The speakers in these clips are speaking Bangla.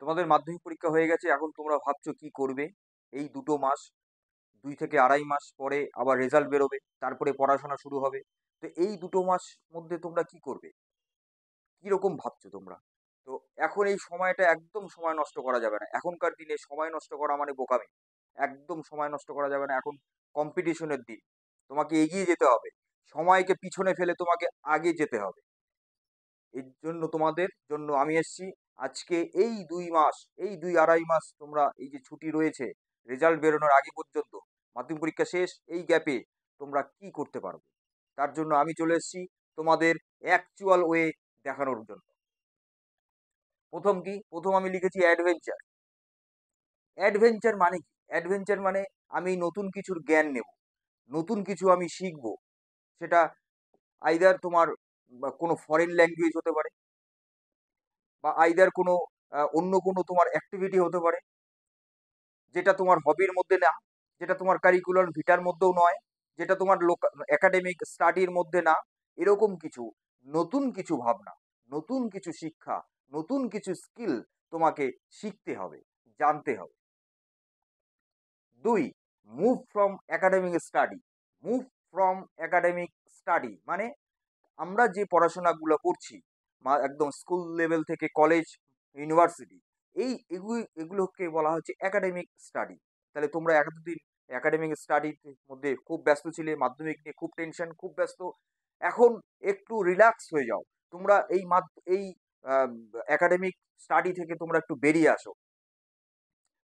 তোমাদের মাধ্যমিক পরীক্ষা হয়ে গেছে এখন তোমরা ভাবছো কি করবে এই দুটো মাস দুই থেকে আড়াই মাস পরে আবার রেজাল্ট বেরোবে তারপরে পড়াশোনা শুরু হবে তো এই দুটো মাস মধ্যে তোমরা কি করবে কীরকম ভাবছো তোমরা তো এখন এই সময়টা একদম সময় নষ্ট করা যাবে না এখনকার দিনে সময় নষ্ট করা মানে বোকামি একদম সময় নষ্ট করা যাবে না এখন কম্পিটিশনের দিন তোমাকে এগিয়ে যেতে হবে সময়কে পিছনে ফেলে তোমাকে আগে যেতে হবে এর জন্য তোমাদের জন্য আমি এসছি আজকে এই দুই মাস এই দুই আড়াই মাস তোমরা এই যে ছুটি রয়েছে রেজাল্ট বেরোনোর আগে পর্যন্ত মাধ্যমিক পরীক্ষা শেষ এই গ্যাপে তোমরা কি করতে পারবে তার জন্য আমি চলে এসেছি তোমাদের অ্যাকচুয়াল ওয়ে দেখানোর জন্য প্রথম কি প্রথম আমি লিখেছি অ্যাডভেঞ্চার অ্যাডভেঞ্চার মানে কি অ্যাডভেঞ্চার মানে আমি নতুন কিছুর জ্ঞান নেব নতুন কিছু আমি শিখব সেটা আইদার তোমার কোনো ফরেন ল্যাঙ্গুয়েজ হতে পারে বা আইদার কোনো অন্য কোনো তোমার অ্যাক্টিভিটি হতে পারে যেটা তোমার হবির মধ্যে না যেটা তোমার কারিকুলার ভিটার মধ্যেও নয় যেটা তোমার লোক একাডেমিক স্টাডির মধ্যে না এরকম কিছু নতুন কিছু ভাবনা নতুন কিছু শিক্ষা নতুন কিছু স্কিল তোমাকে শিখতে হবে জানতে হবে দুই move from academic study move from academic study মানে আমরা যে পড়াশোনাগুলো করছি একদম স্কুল লেভেল থেকে কলেজ ইউনিভার্সিটি এই এগুলি এগুলোকে বলা হচ্ছে একাডেমিক স্টাডি তাহলে তোমরা এতদিন একাডেমিক স্টাডির মধ্যে খুব ব্যস্ত ছিলে মাধ্যমিক নিয়ে খুব টেনশন খুব ব্যস্ত এখন একটু রিল্যাক্স হয়ে যাও তোমরা এই এই একাডেমিক স্টাডি থেকে তোমরা একটু বেরিয়ে আসো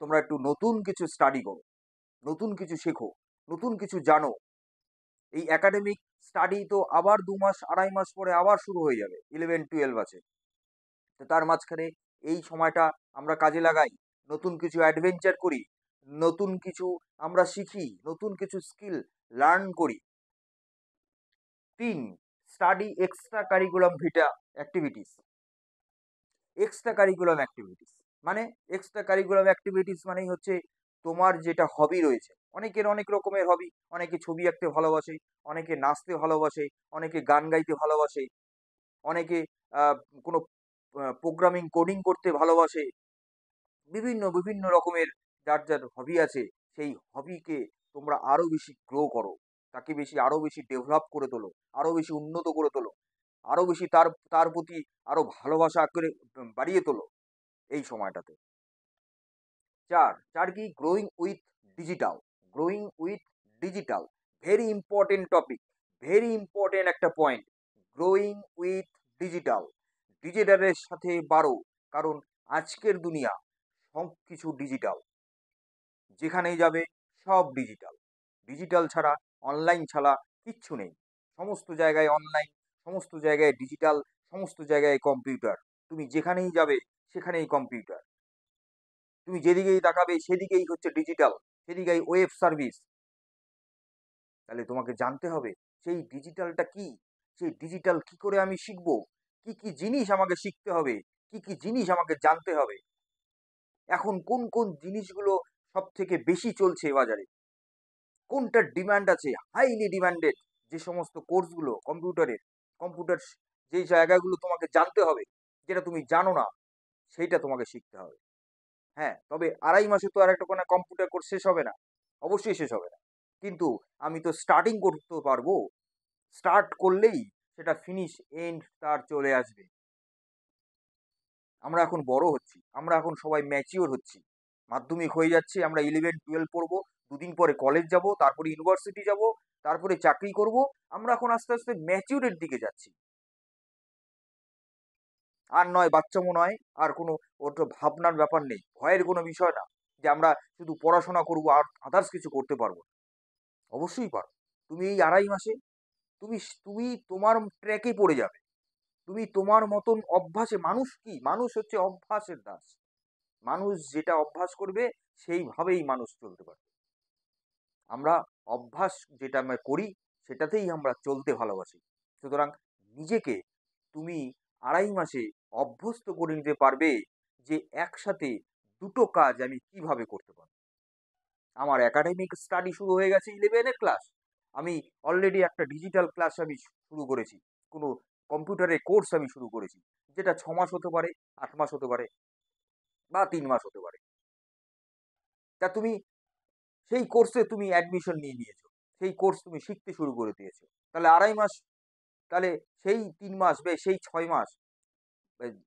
তোমরা একটু নতুন কিছু স্টাডি করো নতুন কিছু শেখো নতুন কিছু জানো এই একাডেমিক স্টাডি তো আবার দু মাস আড়াই মাস পরে আবার শুরু হয়ে যাবে ইলেভেন টুয়েলভ আছে তো তার মাঝখানে এই সময়টা আমরা কাজে লাগাই নতুন কিছু অ্যাডভেঞ্চার করি নতুন কিছু আমরা শিখি নতুন কিছু স্কিল লার্ন করি তিন স্টাডি এক্সট্রা কারিকুলাম ভিটা অ্যাক্টিভিটিস এক্সট্রা কারিকুলাম অ্যাক্টিভিটিস মানে এক্সট্রা কারিকুলাম অ্যাক্টিভিটিস মানেই হচ্ছে তোমার যেটা হবি রয়েছে অনেকের অনেক রকমের হবি অনেকে ছবি আঁকতে ভালোবাসে অনেকে নাচতে ভালোবাসে অনেকে গান গাইতে ভালোবাসে অনেকে কোনো প্রোগ্রামিং কোডিং করতে ভালোবাসে বিভিন্ন বিভিন্ন রকমের যার যার হবি আছে সেই হবিকে তোমরা আরও বেশি গ্রো করো তাকে বেশি আরও বেশি ডেভেলপ করে তোলো আরও বেশি উন্নত করে তোলো আরও বেশি তার তার প্রতি আরও ভালোবাসা করে বাড়িয়ে তোলো এই সময়টাতে চার চার কি growing with digital growing with digital very important topic very important একটা পয়েন্ট গ্রোয়িং উইথ ডিজিটাল ডিজিটালের সাথে বাড়ো কারণ আজকের দুনিয়া সব কিছু ডিজিটাল যেখানেই যাবে সব ডিজিটাল ডিজিটাল ছাড়া অনলাইন ছাড়া কিচ্ছু নেই সমস্ত জায়গায় অনলাইন সমস্ত জায়গায় ডিজিটাল সমস্ত জায়গায় কম্পিউটার তুমি যেখানেই যাবে সেখানেই কম্পিউটার তুমি যেদিকেই তাকাবে সেদিকেই হচ্ছে ডিজিটাল সেদিকেই ওয়েব সার্ভিস তাহলে তোমাকে জানতে হবে সেই ডিজিটালটা কি সেই ডিজিটাল কি করে আমি শিখব কি কি জিনিস আমাকে শিখতে হবে কি কি জিনিস আমাকে জানতে হবে এখন কোন কোন জিনিসগুলো সব থেকে বেশি চলছে বাজারে কোনটার ডিমান্ড আছে হাইলি ডিমান্ডেড যে সমস্ত কোর্সগুলো কম্পিউটারের কম্পিউটার যেই জায়গাগুলো তোমাকে জানতে হবে যেটা তুমি জানো না সেইটা তোমাকে শিখতে হবে হ্যাঁ তবে আড়াই মাসে তো আর একটা কোনো কম্পিউটার কোর্স শেষ হবে না অবশ্যই শেষ হবে না কিন্তু আমি তো স্টার্টিং করতে পারবো স্টার্ট করলেই সেটা ফিনিশ এন্ড তার চলে আসবে আমরা এখন বড় হচ্ছি আমরা এখন সবাই ম্যাচিওর হচ্ছি মাধ্যমিক হয়ে যাচ্ছে আমরা ইলেভেন টুয়েলভ পড়বো দুদিন পরে কলেজ যাব তারপরে ইউনিভার্সিটি যাব তারপরে চাকরি করব আমরা এখন আস্তে আস্তে ম্যাচিউরের দিকে যাচ্ছি আর নয় বাচ্চামো নয় আর কোনো ওর তো ভাবনার ব্যাপার নেই ভয়ের কোনো বিষয় না যে আমরা শুধু পড়াশোনা করব আর আদার্স কিছু করতে পারবো অবশ্যই পারো তুমি এই আড়াই মাসে তুমি তুমি তোমার ট্র্যাকে পড়ে যাবে তুমি তোমার মতন অভ্যাসে মানুষ কি মানুষ হচ্ছে অভ্যাসের দাস মানুষ যেটা অভ্যাস করবে সেইভাবেই মানুষ চলতে পারবে আমরা অভ্যাস যেটা আমরা করি সেটাতেই আমরা চলতে ভালোবাসি সুতরাং নিজেকে তুমি আড়াই মাসে অভ্যস্ত করে নিতে পারবে যে একসাথে দুটো কাজ আমি কিভাবে করতে পারবো আমার একাডেমিক স্টাডি শুরু হয়ে গেছে ইলেভেনের ক্লাস আমি অলরেডি একটা ডিজিটাল ক্লাস আমি শুরু করেছি কোনো কম্পিউটারের কোর্স আমি শুরু করেছি যেটা ছ মাস হতে পারে আট মাস হতে পারে বা তিন মাস হতে পারে তা তুমি সেই কোর্সে তুমি অ্যাডমিশন নিয়ে নিয়েছো সেই কোর্স তুমি শিখতে শুরু করে দিয়েছো তাহলে আড়াই মাস তাহলে সেই তিন মাস বা সেই ছয় মাস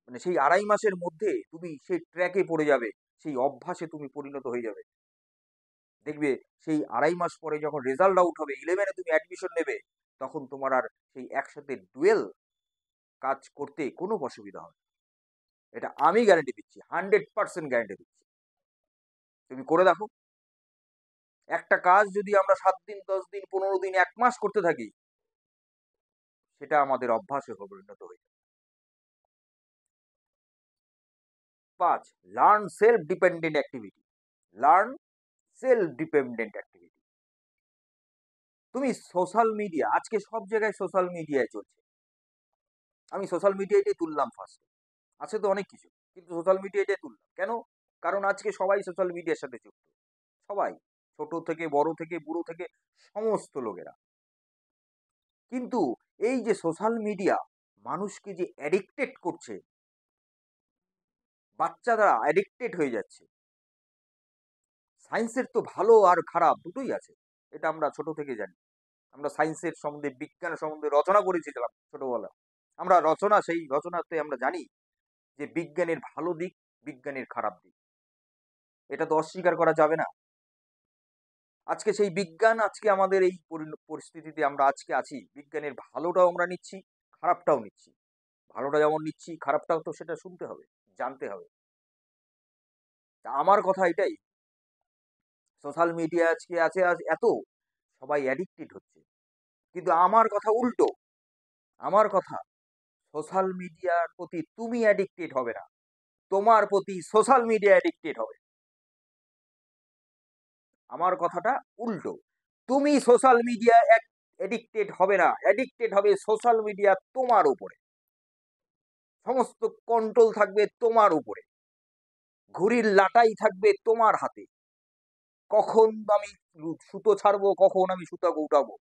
মানে সেই আড়াই মাসের মধ্যে তুমি সেই ট্র্যাকে পড়ে যাবে সেই অভ্যাসে তুমি পরিণত হয়ে যাবে দেখবে সেই আড়াই মাস পরে যখন রেজাল্ট আউট হবে ইলেভেনে তুমি অ্যাডমিশন নেবে তখন তোমার আর সেই একসাথে ডুয়েল কাজ করতে কোনো অসুবিধা হবে এটা আমি গ্যারেন্টি দিচ্ছি হান্ড্রেড পার্সেন্ট গ্যারেন্টি দিচ্ছি তুমি করে দেখো একটা কাজ যদি আমরা সাত দিন দশ দিন পনেরো দিন এক মাস করতে থাকি সেটা আমাদের অভ্যাসে পরিণত হয়ে পাঁচ learn self dependent activity learn self dependent activity তুমি সোশ্যাল মিডিয়া আজকে সব জায়গায় সোশ্যাল মিডিয়ায় চলছে আমি সোশ্যাল মিডিয়াটাই তুললাম ফার্স্টে আছে তো অনেক কিছু কিন্তু সোশ্যাল মিডিয়াটাই তুললাম কেন কারণ আজকে সবাই সোশ্যাল মিডিয়ার সাথে যুক্ত সবাই ছোট থেকে বড় থেকে বুড়ো থেকে সমস্ত লোকেরা কিন্তু এই যে সোশ্যাল মিডিয়া মানুষকে যে অ্যাডিক্টেড করছে বাচ্চা তারা অ্যাডিক্টেড হয়ে যাচ্ছে সায়েন্সের তো ভালো আর খারাপ দুটোই আছে এটা আমরা ছোট থেকে জানি আমরা সায়েন্সের সম্বন্ধে বিজ্ঞান সম্বন্ধে রচনা করেছিলাম ছোটবেলা আমরা রচনা সেই রচনাতে আমরা জানি যে বিজ্ঞানের ভালো দিক বিজ্ঞানের খারাপ দিক এটা তো অস্বীকার করা যাবে না আজকে সেই বিজ্ঞান আজকে আমাদের এই পরিস্থিতিতে আমরা আজকে আছি বিজ্ঞানের ভালোটাও আমরা নিচ্ছি খারাপটাও নিচ্ছি ভালোটা যেমন নিচ্ছি খারাপটাও তো সেটা শুনতে হবে জানতে হবে আমার কথা এটাই সোশ্যাল মিডিয়া আজকে আছে আজ এত সবাই অ্যাডিক্টেড হচ্ছে কিন্তু আমার কথা উল্টো আমার কথা সোশ্যাল মিডিয়ার প্রতি তুমি অ্যাডিক্টেড হবে না তোমার প্রতি সোশ্যাল মিডিয়া অ্যাডিক্টেড হবে আমার কথাটা উল্টো তুমি সোশ্যাল মিডিয়া অ্যাডিক্টেড হবে না অ্যাডিক্টেড হবে সোশ্যাল মিডিয়া তোমার উপরে সমস্ত কন্ট্রোল থাকবে তোমার উপরে ঘুড়ির লাটাই থাকবে তোমার হাতে কখন আমি সুতো ছাড়বো কখন আমি সুতা উঠাবো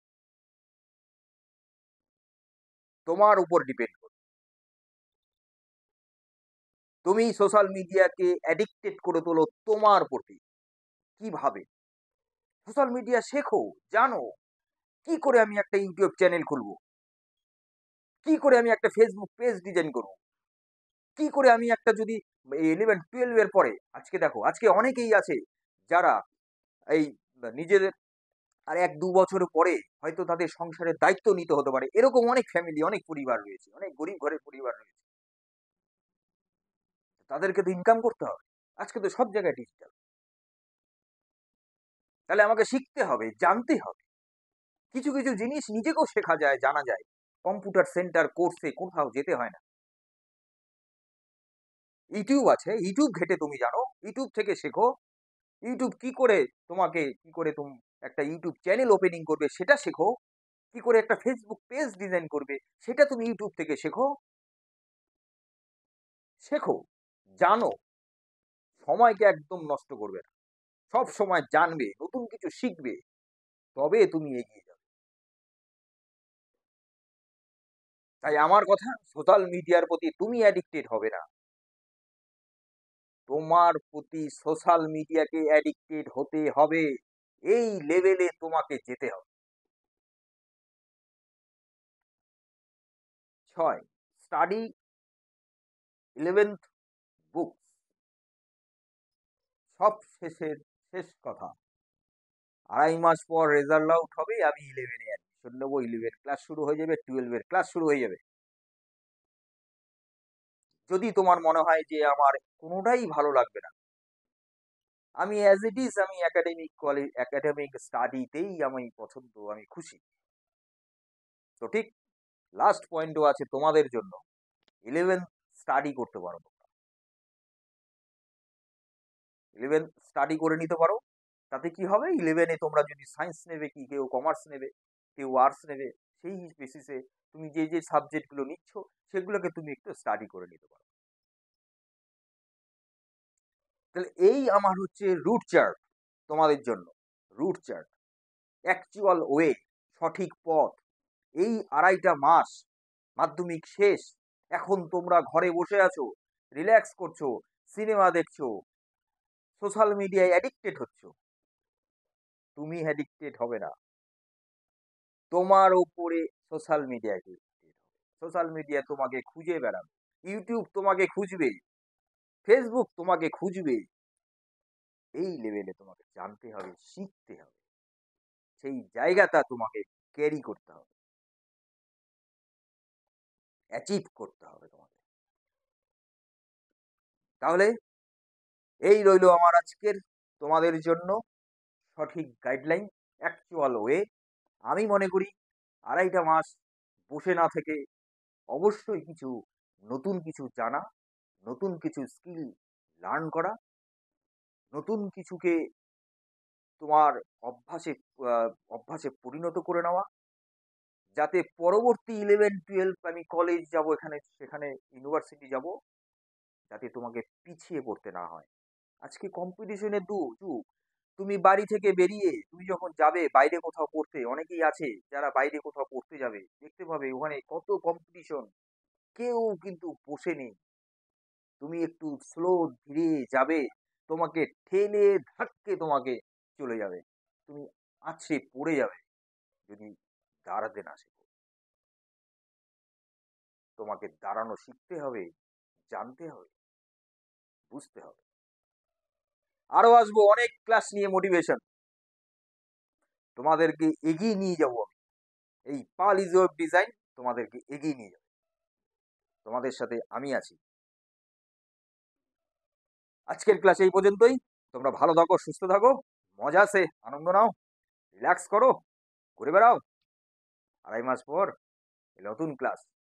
তোমার উপর ডিপেন্ড করবে তুমি সোশ্যাল মিডিয়াকে অ্যাডিক্টেড করে তোলো তোমার প্রতি কিভাবে সোশ্যাল মিডিয়া শেখো জানো কি করে আমি একটা ইউটিউব চ্যানেল খুলবো কি করে আমি একটা ফেসবুক পেজ ডিজাইন করবো কি করে আমি একটা যদি ইলেভেন টুয়েলভের পরে আজকে দেখো আজকে অনেকেই আছে যারা এই নিজেদের আর এক দু বছর পরে হয়তো তাদের সংসারের দায়িত্ব নিতে হতে পারে এরকম অনেক ফ্যামিলি অনেক পরিবার রয়েছে অনেক গরিব ঘরের পরিবার রয়েছে তাদেরকে তো ইনকাম করতে হবে আজকে তো সব জায়গায় ডিজিটাল তাহলে আমাকে শিখতে হবে জানতে হবে কিছু কিছু জিনিস নিজেকেও শেখা যায় জানা যায় কম্পিউটার সেন্টার কোর্সে কোথাও যেতে হয় না ইউটিউব আছে ইউটিউব ঘেটে তুমি জানো ইউটিউব থেকে শেখো ইউটিউব কি করে তোমাকে কি করে তুমি একটা ইউটিউব চ্যানেল ওপেনিং করবে সেটা শেখো কি করে একটা ফেসবুক পেজ ডিজাইন করবে সেটা তুমি ইউটিউব থেকে শেখো শেখো জানো সময়কে একদম নষ্ট করবে না সব সময় জানবে নতুন কিছু শিখবে তবে তুমি এগিয়ে যাবে তাই আমার কথা সোশ্যাল মিডিয়ার প্রতি তুমি অ্যাডিক্টেড হবে না তোমার প্রতি সোশ্যাল মিডিয়াকে অ্যাডিক্টেড হতে হবে এই লেভেলে তোমাকে যেতে হবে ছয় স্টাডি ইলেভেন্থ বুক সব শেষের শেষ কথা আড়াই মাস পর রেজাল্ট আউট হবে আমি ইলেভেনে অ্যাডমিশন নেবো ইলেভেন ক্লাস শুরু হয়ে যাবে টুয়েলভের ক্লাস শুরু হয়ে যাবে যদি তোমার মনে হয় যে আমার কোনোটাই ভালো লাগবে না আমি অ্যাজ ইট ইজ আমি একাডেমিক কলেজ একাডেমিক স্টাডিতেই আমি পছন্দ আমি খুশি তো ঠিক লাস্ট পয়েন্টও আছে তোমাদের জন্য ইলেভেন স্টাডি করতে পারো তোমরা ইলেভেন স্টাডি করে নিতে পারো তাতে কি হবে ইলেভেনে তোমরা যদি সায়েন্স নেবে কি কেউ কমার্স নেবে কেউ আর্টস নেবে সেই বেসিসে তুমি যে যে সাবজেক্টগুলো নিচ্ছ সেগুলোকে তুমি একটু স্টাডি করে নিতে পারো তাহলে এই আমার হচ্ছে রুট চার্ট তোমাদের জন্য রুট চার্ট অ্যাকচুয়াল ওয়ে সঠিক পথ এই আড়াইটা মাস মাধ্যমিক শেষ এখন তোমরা ঘরে বসে আছো রিল্যাক্স করছো সিনেমা দেখছো সোশ্যাল মিডিয়ায় অ্যাডিক্টেড হচ্ছ তুমি অ্যাডিক্টেড হবে না তোমার ওপরে সোশ্যাল মিডিয়াকে সোশ্যাল মিডিয়া তোমাকে খুঁজে বেড়াবে ইউটিউব তোমাকে খুঁজবে ফেসবুক তোমাকে খুঁজবে এই লেভেলে তোমাকে জানতে হবে শিখতে হবে সেই জায়গাটা তোমাকে ক্যারি করতে হবে অ্যাচিভ করতে হবে তোমাকে তাহলে এই রইল আমার আজকের তোমাদের জন্য সঠিক গাইডলাইন অ্যাকচুয়াল ওয়ে আমি মনে করি আড়াইটা মাস বসে না থেকে অবশ্যই কিছু নতুন কিছু জানা নতুন কিছু স্কিল লার্ন করা নতুন কিছুকে তোমার অভ্যাসে অভ্যাসে পরিণত করে নেওয়া যাতে পরবর্তী ইলেভেন টুয়েলভ আমি কলেজ যাব এখানে সেখানে ইউনিভার্সিটি যাব যাতে তোমাকে পিছিয়ে পড়তে না হয় আজকে কম্পিটিশনের দু যুগ তুমি বাড়ি থেকে বেরিয়ে তুমি যখন যাবে বাইরে কোথাও পড়তে অনেকেই আছে যারা বাইরে কোথাও পড়তে যাবে দেখতে পাবে ওখানে কত কম্পিটিশন কেউ কিন্তু বসে নেই তুমি একটু স্লো ধীরে যাবে তোমাকে ঠেলে ধাক্কে তোমাকে চলে যাবে তুমি আছে পড়ে যাবে যদি দাঁড়াতে না শেখো তোমাকে দাঁড়ানো শিখতে হবে জানতে হবে বুঝতে হবে আরো আসবো অনেক ক্লাস নিয়ে মোটিভেশন তোমাদেরকে এগিয়ে নিয়ে যাব আমি এই পাল ইজ ওয়েব ডিজাইন তোমাদেরকে এগিয়ে নিয়ে যাবে তোমাদের সাথে আমি আছি আজকের ক্লাস এই পর্যন্তই তোমরা ভালো থাকো সুস্থ থাকো মজা আছে আনন্দ নাও রিল্যাক্স করো ঘুরে বেড়াও আড়াই মাস পর নতুন ক্লাস